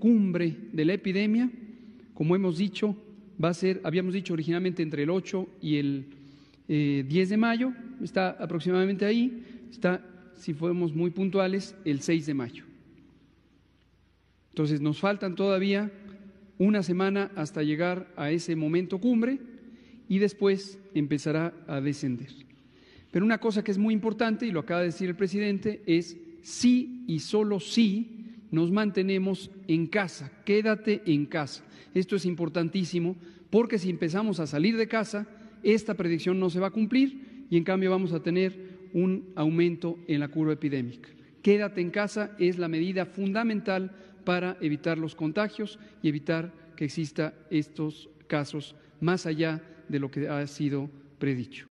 cumbre de la epidemia, como hemos dicho, va a ser, habíamos dicho originalmente entre el 8 y el 10 eh, de mayo, está aproximadamente ahí, está, si fuéramos muy puntuales, el 6 de mayo. Entonces nos faltan todavía una semana hasta llegar a ese momento cumbre y después empezará a descender. Pero una cosa que es muy importante, y lo acaba de decir el presidente, es sí y solo sí nos mantenemos en casa, quédate en casa. Esto es importantísimo porque si empezamos a salir de casa, esta predicción no se va a cumplir y en cambio vamos a tener un aumento en la curva epidémica. Quédate en casa es la medida fundamental para evitar los contagios y evitar que exista estos casos más allá de lo que ha sido predicho.